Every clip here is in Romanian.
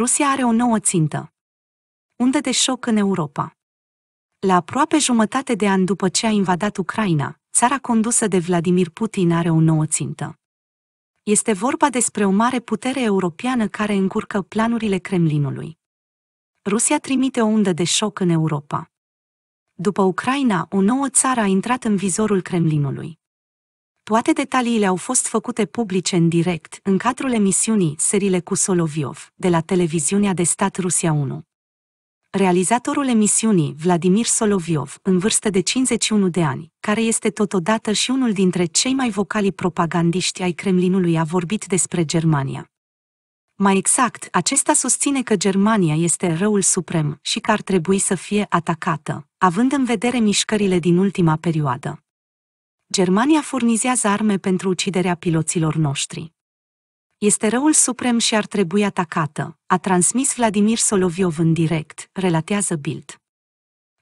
Rusia are o nouă țintă. Unde de șoc în Europa. La aproape jumătate de an după ce a invadat Ucraina, țara condusă de Vladimir Putin are o nouă țintă. Este vorba despre o mare putere europeană care încurcă planurile Kremlinului. Rusia trimite o undă de șoc în Europa. După Ucraina, o nouă țară a intrat în vizorul Kremlinului. Toate detaliile au fost făcute publice în direct, în cadrul emisiunii Serile cu Soloviov, de la televiziunea de stat Rusia 1. Realizatorul emisiunii, Vladimir Soloviov, în vârstă de 51 de ani, care este totodată și unul dintre cei mai vocali propagandiști ai Kremlinului, a vorbit despre Germania. Mai exact, acesta susține că Germania este răul suprem și că ar trebui să fie atacată, având în vedere mișcările din ultima perioadă. Germania furnizează arme pentru uciderea piloților noștri. Este răul suprem și ar trebui atacată, a transmis Vladimir Soloviov în direct, relatează Bild.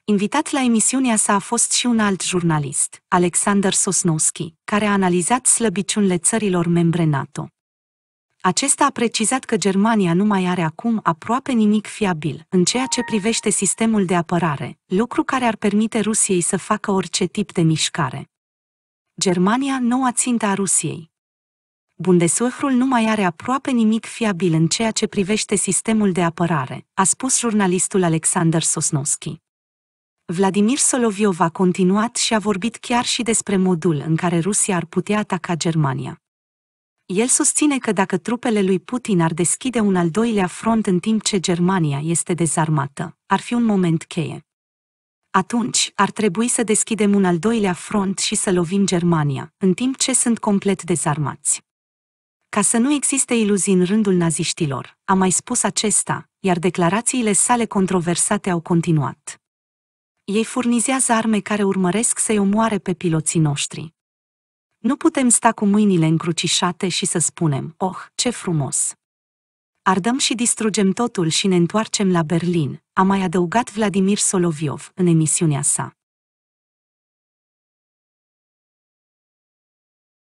Invitat la emisiunea sa a fost și un alt jurnalist, Alexander Sosnowski, care a analizat slăbiciunile țărilor membre NATO. Acesta a precizat că Germania nu mai are acum aproape nimic fiabil în ceea ce privește sistemul de apărare, lucru care ar permite Rusiei să facă orice tip de mișcare. Germania noua țintă a Rusiei. Bundeswehrul nu mai are aproape nimic fiabil în ceea ce privește sistemul de apărare, a spus jurnalistul Alexander Sosnowski. Vladimir Soloviov a continuat și a vorbit chiar și despre modul în care Rusia ar putea ataca Germania. El susține că dacă trupele lui Putin ar deschide un al doilea front în timp ce Germania este dezarmată, ar fi un moment cheie atunci ar trebui să deschidem un al doilea front și să lovim Germania, în timp ce sunt complet dezarmați. Ca să nu existe iluzii în rândul naziștilor, a mai spus acesta, iar declarațiile sale controversate au continuat. Ei furnizează arme care urmăresc să-i omoare pe piloții noștri. Nu putem sta cu mâinile încrucișate și să spunem, oh, ce frumos! ardăm și distrugem totul și ne întoarcem la Berlin, a mai adăugat Vladimir Soloviov în emisiunea sa.